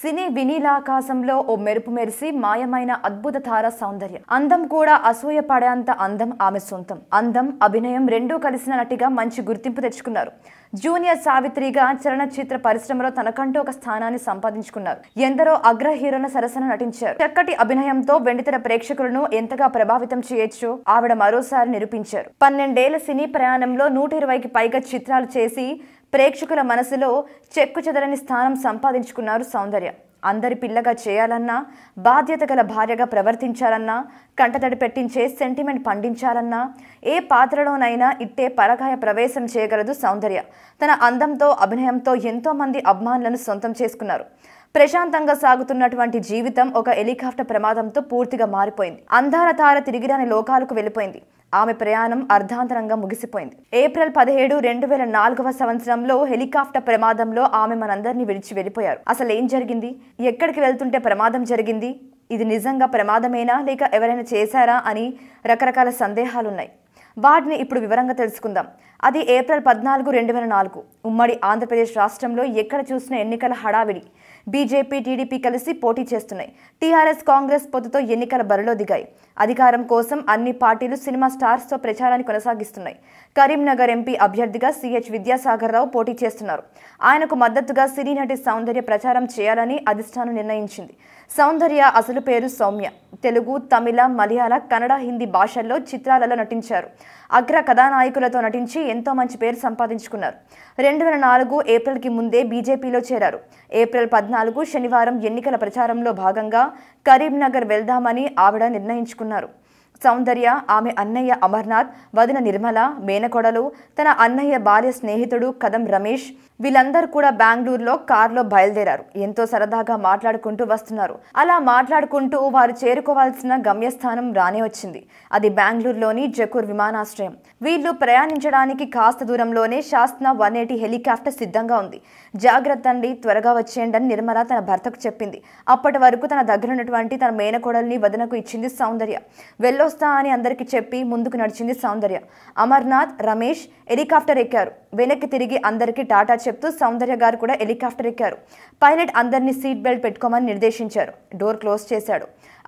సినీ వినీలాకాశంలో ఓ మెరుపు మెరిసి మాయమైన అద్భుత తార సౌందర్యం అందం కూడా అసూయ పడేంత అందం ఆమె సొంతం అందం అభినయం రెండూ కలిసిన నటిగా మంచి గుర్తింపు తెచ్చుకున్నారు జూనియర్ సావిత్రిగా చలనచిత్ర పరిశ్రమలో తనకంటూ ఒక స్థానాన్ని సంపాదించుకున్నారు ఎందరో అగ్ర హీరోల సరసన నటించారు చక్కటి అభినయంతో వెండితెర ప్రేక్షకులను ఎంతగా ప్రభావితం చేయొచ్చు ఆవిడ మరోసారి నిరూపించారు పన్నెండేళ్ల సినీ ప్రయాణంలో నూట ఇరవైకి పైగా చిత్రాలు చేసి ప్రేక్షకుల మనసులో చెక్కు చెదరని స్థానం సంపాదించుకున్నారు సౌందర్య అందరి పిల్లగా చేయాలన్నా బాధ్యత గల భార్యగా ప్రవర్తించాలన్నా కంటతడి పెట్టించే సెంటిమెంట్ పండించాలన్నా ఏ పాత్రలోనైనా ఇట్టే పరగాయ ప్రవేశం చేయగలదు సౌందర్య తన అందంతో అభినయంతో ఎంతోమంది అభిమానులను సొంతం చేసుకున్నారు ప్రశాంతంగా సాగుతున్నటువంటి జీవితం ఒక హెలికాప్టర్ ప్రమాదంతో పూర్తిగా మారిపోయింది అంధాల తార తిరిగిరాని లోకాలకు వెళ్ళిపోయింది ఆమె ప్రయాణం అర్ధాంతరంగా ముగిసిపోయింది ఏప్రిల్ పదిహేడు రెండు వేల నాలుగవ సంవత్సరంలో హెలికాప్టర్ ప్రమాదంలో ఆమె మనందరినీ విడిచి వెళ్ళిపోయారు అసలు ఏం జరిగింది ఎక్కడికి వెళ్తుంటే ప్రమాదం జరిగింది ఇది నిజంగా ప్రమాదమేనా లేక ఎవరైనా చేశారా అని రకరకాల సందేహాలున్నాయి వాటిని ఇప్పుడు వివరంగా తెలుసుకుందాం అది ఏప్రిల్ పద్నాలుగు రెండు వేల నాలుగు ఉమ్మడి ఆంధ్రప్రదేశ్ రాష్ట్రంలో ఎక్కడ చూసిన ఎన్నికల హడావిడి బీజేపీ టీడీపీ కలిసి పోటీ చేస్తున్నాయి టీఆర్ఎస్ కాంగ్రెస్ పొత్తుతో ఎన్నికల బరిలో దిగాయి అధికారం కోసం అన్ని పార్టీలు సినిమా స్టార్స్తో ప్రచారాన్ని కొనసాగిస్తున్నాయి కరీంనగర్ ఎంపీ అభ్యర్థిగా సిహెచ్ విద్యాసాగర్ రావు పోటీ చేస్తున్నారు ఆయనకు మద్దతుగా సినీ నటి సౌందర్య ప్రచారం చేయాలని అధిష్టానం నిర్ణయించింది సౌందర్య అసలు పేరు సౌమ్య తెలుగు తమిళ మలయాళ కన్నడ హిందీ భాషల్లో చిత్రాలలో నటించారు అగ్ర కథానాయకులతో నటించి ఎంతో మంచి పేరు సంపాదించుకున్నారు రెండు వేల నాలుగు ఏప్రిల్కి ముందే బీజేపీలో చేరారు ఏప్రిల్ పద్నాలుగు శనివారం ఎన్నికల ప్రచారంలో భాగంగా కరీంనగర్ వెళ్దామని ఆవిడ నిర్ణయించుకున్నారు సౌందర్య ఆమె అన్నయ్య అమర్నాథ్ వదిన నిర్మల మేనకొడలు తన అన్నయ్య బాల్య స్నేహితుడు కదం రమేష్ వీళ్ళందరూ కూడా బెంగళూరులో కారులో బయలుదేరారు ఎంతో సరదాగా మాట్లాడుకుంటూ వస్తున్నారు అలా మాట్లాడుకుంటూ వారు చేరుకోవాల్సిన గమ్యస్థానం రానే వచ్చింది అది బెంగళూరులోని జకూర్ విమానాశ్రయం వీళ్ళు ప్రయాణించడానికి కాస్త దూరంలోనే శాస్త్న వన్ ఎయిటీ హెలికాప్టర్ సిద్ధంగా ఉంది జాగ్రత్త అండి త్వరగా వచ్చేయండి అని నిర్మల తన భర్తకు చెప్పింది అప్పటి వరకు తన దగ్గర ఉన్నటువంటి తన మేనకోడల్ని వదనకు ఇచ్చింది సౌందర్య వెళ్ళొస్తా అని అందరికి చెప్పి ముందుకు నడిచింది సౌందర్య అమర్నాథ్ రమేష్ హెలికాప్టర్ ఎక్కారు వెనక్కి తిరిగి అందరికి టాటా చెప్తూ సౌందర్య గారు కూడా హెలికాప్టర్ ఎక్కారు పైలట్ అందరినీ సీట్ బెల్ట్ పెట్టుకోమని నిర్దేశించారు డోర్ క్లోజ్ చేశాడు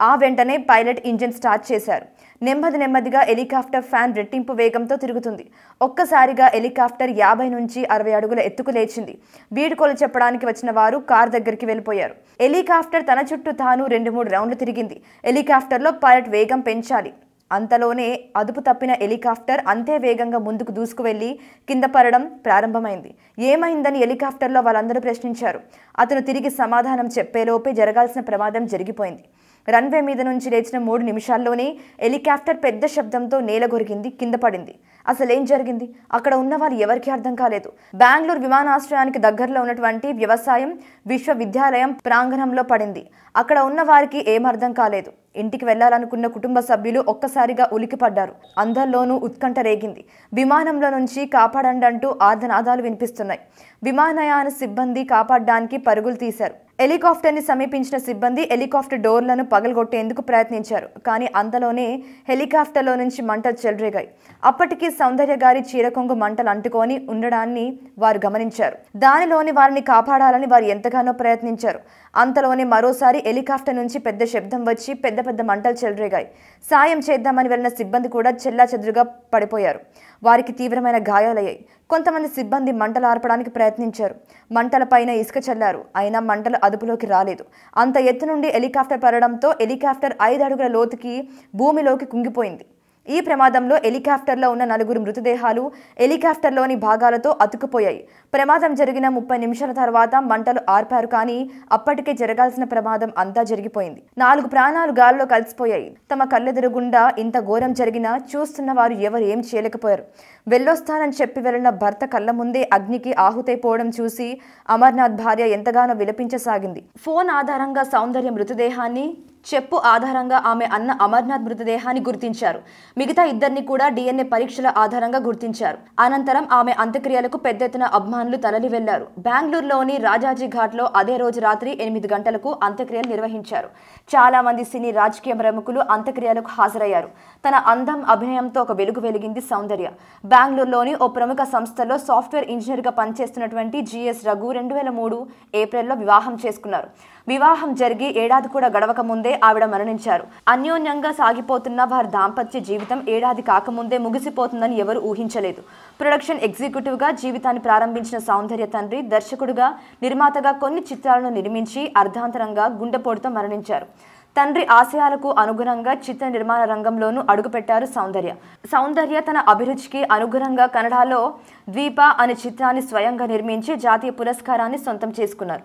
ఆ వెంటనే పైలట్ ఇంజిన్ స్టార్ట్ చేశారు నెమ్మది నెమ్మదిగా హెలికాప్టర్ ఫ్యాన్ రెట్టింపు వేగంతో తిరుగుతుంది ఒక్కసారిగా హెలికాప్టర్ యాభై నుంచి అరవై అడుగుల ఎత్తుకు లేచింది వీడుకోలు చెప్పడానికి వచ్చిన వారు కార్ దగ్గరికి వెళ్ళిపోయారు హెలికాప్టర్ తన చుట్టూ తాను రెండు మూడు రౌండ్లు తిరిగింది హెలికాప్టర్లో పైలట్ వేగం పెంచాలి అంతలోనే అదుపు తప్పిన హెలికాప్టర్ అంతే వేగంగా ముందుకు దూసుకువెళ్ళి కింద పడడం ప్రారంభమైంది ఏమైందని హెలికాప్టర్లో వాళ్ళందరూ ప్రశ్నించారు అతను తిరిగి సమాధానం చెప్పేలోపే జరగాల్సిన ప్రమాదం జరిగిపోయింది రన్వే మీద నుంచి లేచిన మూడు నిమిషాల్లోనే హెలికాప్టర్ పెద్ద శబ్దంతో నేలగొరిగింది కింద పడింది అసలేం జరిగింది అక్కడ ఉన్న వాళ్ళు ఎవరికీ అర్థం కాలేదు బెంగళూరు విమానాశ్రయానికి దగ్గరలో ఉన్నటువంటి వ్యవసాయం విశ్వవిద్యాలయం ప్రాంగణంలో పడింది అక్కడ ఉన్న వారికి ఏమర్థం కాలేదు ఇంటికి వెళ్లాలనుకున్న కుటుంబ సభ్యులు ఒక్కసారిగా ఉలికిపడ్డారు అందరిలోనూ ఉత్కంఠ రేగింది విమానంలో నుంచి కాపాడండి అంటూ ఆర్ధనాదాలు వినిపిస్తున్నాయి విమానయాన సిబ్బంది కాపాడడానికి పరుగులు తీశారు హెలికాప్టర్ని సమీపించిన సిబ్బంది హెలికాప్టర్ డోర్లను పగలగొట్టేందుకు ప్రయత్నించారు కానీ అంతలోనే హెలికాప్టర్లో నుంచి మంటలు చెలరేగాయి అప్పటికి సౌందర్య గారి చీరకొంగు మంటలు అంటుకొని ఉండడాన్ని వారు గమనించారు దానిలోని వారిని కాపాడాలని వారు ఎంతగానో ప్రయత్నించారు అంతలోనే మరోసారి హెలికాప్టర్ నుంచి పెద్ద శబ్దం వచ్చి పెద్ద పెద్ద మంటలు చెలరేగాయి సాయం చేద్దామని వెళ్ళిన సిబ్బంది కూడా చెల్లాచెదురుగా పడిపోయారు వారికి తీవ్రమైన గాయాలయ్యాయి కొంతమంది సిబ్బంది మంటలు ఆర్పడానికి ప్రయత్నించారు మంటలపైన ఇసుక చల్లారు అయినా మంటలు అదుపులోకి రాలేదు అంత ఎత్తు నుండి హెలికాప్టర్ పడడంతో హెలికాప్టర్ ఐదు అడుగుల లోతుకి భూమిలోకి కుంగిపోయింది ఈ ప్రమాదంలో హెలికాప్టర్లో ఉన్న నలుగురు మృతదేహాలు హెలికాప్టర్లోని భాగాలతో అతుకుపోయాయి ప్రమాదం జరిగిన ముప్పై నిమిషాల తర్వాత మంటలు ఆర్పారు కానీ అప్పటికే జరగాల్సిన ప్రమాదం అంతా జరిగిపోయింది నాలుగు ప్రాణాలు గాల్లో కలిసిపోయాయి తమ కళ్ళెదురుగుండా ఇంత ఘోరం జరిగినా చూస్తున్న వారు ఎవరు ఏం చేయలేకపోయారు వెళ్ళొస్తానని చెప్పి వెళ్ళిన భర్త కళ్ళ ముందే అగ్నికి ఆహుతైపోవడం చూసి అమర్నాథ్ భార్య ఎంతగానో విలపించసాగింది ఫోన్ ఆధారంగా సౌందర్య మృతదేహాన్ని చెప్పు ఆధారంగా ఆమె అన్న అమర్నాథ్ మృతదేహాన్ని గుర్తించారు మిగతా ఇద్దరిని కూడా డిఎన్ఏ పరీక్షల ఆధారంగా గుర్తించారు అనంతరం ఆమె అంత్యక్రియలకు పెద్ద ఎత్తున అభిమానులు తరలి వెళ్లారు బెంగళూరులోని రాజాజీ లో అదే రోజు రాత్రి ఎనిమిది గంటలకు అంత్యక్రియలు నిర్వహించారు చాలా మంది సినీ రాజకీయ ప్రముఖులు అంత్యక్రియలకు హాజరయ్యారు తన అందం అభినయంతో ఒక వెలుగు వెలిగింది సౌందర్య బెంగళూరులోని ఓ ప్రముఖ సంస్థలో సాఫ్ట్వేర్ ఇంజనీర్గా పనిచేస్తున్నటువంటి జిఎస్ రఘు రెండు వేల మూడు ఏప్రిల్లో వివాహం చేసుకున్నారు వివాహం జరిగి ఏడాది కూడా గడవక ముందే ఆవిడ మరణించారు అన్యోన్యంగా సాగిపోతున్న వారి దాంపత్య జీవితం ఏడాది కాకముందే ముగిసిపోతుందని ఎవరు ఊహించలేదు ప్రొడక్షన్ ఎగ్జిక్యూటివ్గా జీవితాన్ని ప్రారంభించిన సౌందర్య తండ్రి దర్శకుడుగా నిర్మాతగా కొన్ని చిత్రాలను నిర్మించి అర్ధాంతరంగా గుండెపోటుతో మరణించారు తండ్రి ఆశయాలకు అనుగుణంగా చిత్ర నిర్మాణ రంగంలోనూ అడుగుపెట్టారు సౌందర్య సౌందర్య తన అభిరుచికి అనుగుణంగా కన్నడలో ద్వీప అనే చిత్రాన్ని స్వయంగా నిర్మించి జాతీయ పురస్కారాన్ని సొంతం చేసుకున్నారు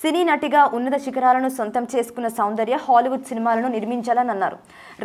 సినీ నటిగా ఉన్నత శిఖరాలను సొంతం చేసుకున్న సౌందర్య హాలీవుడ్ సినిమాలను నిర్మించాలని అన్నారు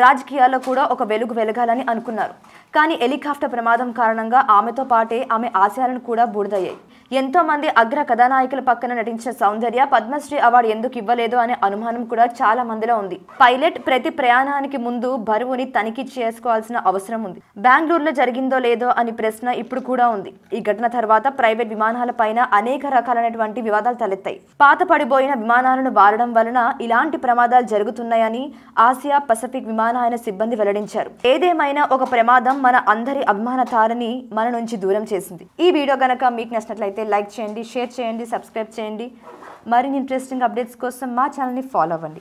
రాజకీయాల్లో కూడా ఒక వెలుగు వెలగాలని అనుకున్నారు కానీ హెలికాప్టర్ ప్రమాదం కారణంగా ఆమెతో పాటే ఆమె ఆశయాలను కూడా బూడిదయ్యాయి ఎంతో మంది అగ్ర కథానాయకుల పక్కన నటించిన సౌందర్య పద్మశ్రీ అవార్డు ఎందుకు ఇవ్వలేదు అనే అనుమానం కూడా చాలా మందిలో ఉంది పైలట్ ప్రతి ప్రయాణానికి ముందు బరువుని తనిఖీ చేసుకోవాల్సిన అవసరం ఉంది బెంగళూరులో జరిగిందో లేదో అని ప్రశ్న ఇప్పుడు కూడా ఉంది ఈ ఘటన తర్వాత ప్రైవేట్ విమానాల పైన అనేక రకాలైనటువంటి వివాదాలు తలెత్తాయి పాత పడిపోయిన విమానాలను వాడడం వలన ఇలాంటి ప్రమాదాలు జరుగుతున్నాయని ఆసియా పసిఫిక్ విమానాయన సిబ్బంది వెల్లడించారు ఏదేమైనా ఒక ప్రమాదం మన అందరి అభిమాన తారని మన నుంచి దూరం చేసింది ఈ వీడియో కనుక మీకు నచ్చినట్లయితే నచ్చినట్లయితే లైక్ చేయండి షేర్ చేయండి సబ్స్క్రైబ్ చేయండి మరిన్ని ఇంట్రెస్టింగ్ అప్డేట్స్ కోసం మా ఛానల్ని ఫాలో అవ్వండి